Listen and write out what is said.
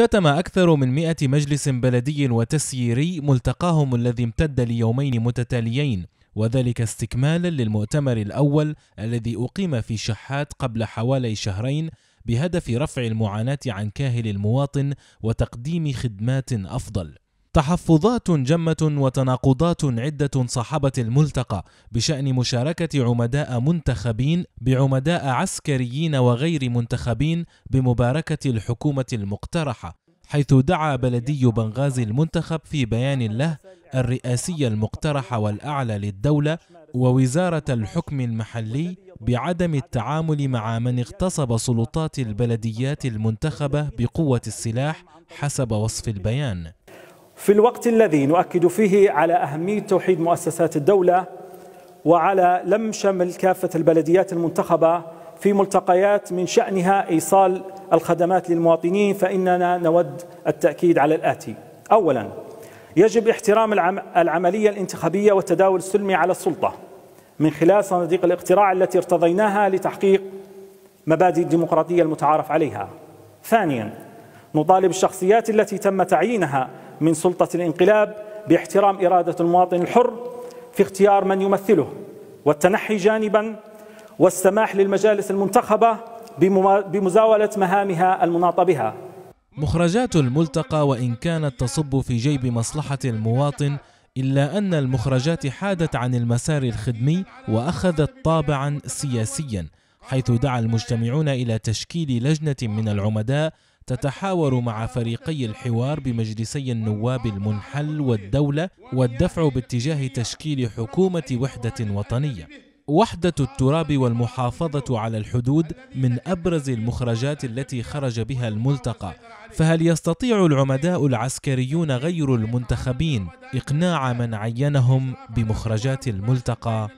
اختتم أكثر من مئة مجلس بلدي وتسييري ملتقاهم الذي امتد ليومين متتاليين وذلك استكمالا للمؤتمر الأول الذي أقيم في شحات قبل حوالي شهرين بهدف رفع المعاناة عن كاهل المواطن وتقديم خدمات أفضل تحفظات جمة وتناقضات عدة صاحبت الملتقى بشأن مشاركة عمداء منتخبين بعمداء عسكريين وغير منتخبين بمباركة الحكومة المقترحة حيث دعا بلدي بنغازي المنتخب في بيان له الرئاسي المقترح والأعلى للدولة ووزارة الحكم المحلي بعدم التعامل مع من اغتصب سلطات البلديات المنتخبة بقوة السلاح حسب وصف البيان في الوقت الذي نؤكد فيه على أهمية توحيد مؤسسات الدولة وعلى لم شمل كافة البلديات المنتخبة في ملتقيات من شأنها إيصال الخدمات للمواطنين فإننا نود التأكيد على الآتي أولا يجب احترام العملية الانتخابية والتداول السلمي على السلطة من خلال صناديق الاقتراع التي ارتضيناها لتحقيق مبادئ الديمقراطية المتعارف عليها ثانيا نطالب الشخصيات التي تم تعيينها من سلطة الانقلاب باحترام إرادة المواطن الحر في اختيار من يمثله والتنحي جانبا والسماح للمجالس المنتخبة بمزاولة مهامها المناط بها مخرجات الملتقى وإن كانت تصب في جيب مصلحة المواطن إلا أن المخرجات حادت عن المسار الخدمي وأخذت طابعا سياسيا حيث دعا المجتمعون إلى تشكيل لجنة من العمداء تتحاور مع فريقي الحوار بمجلسي النواب المنحل والدولة والدفع باتجاه تشكيل حكومة وحدة وطنية. وحدة التراب والمحافظة على الحدود من أبرز المخرجات التي خرج بها الملتقى، فهل يستطيع العمداء العسكريون غير المنتخبين إقناع من عينهم بمخرجات الملتقى؟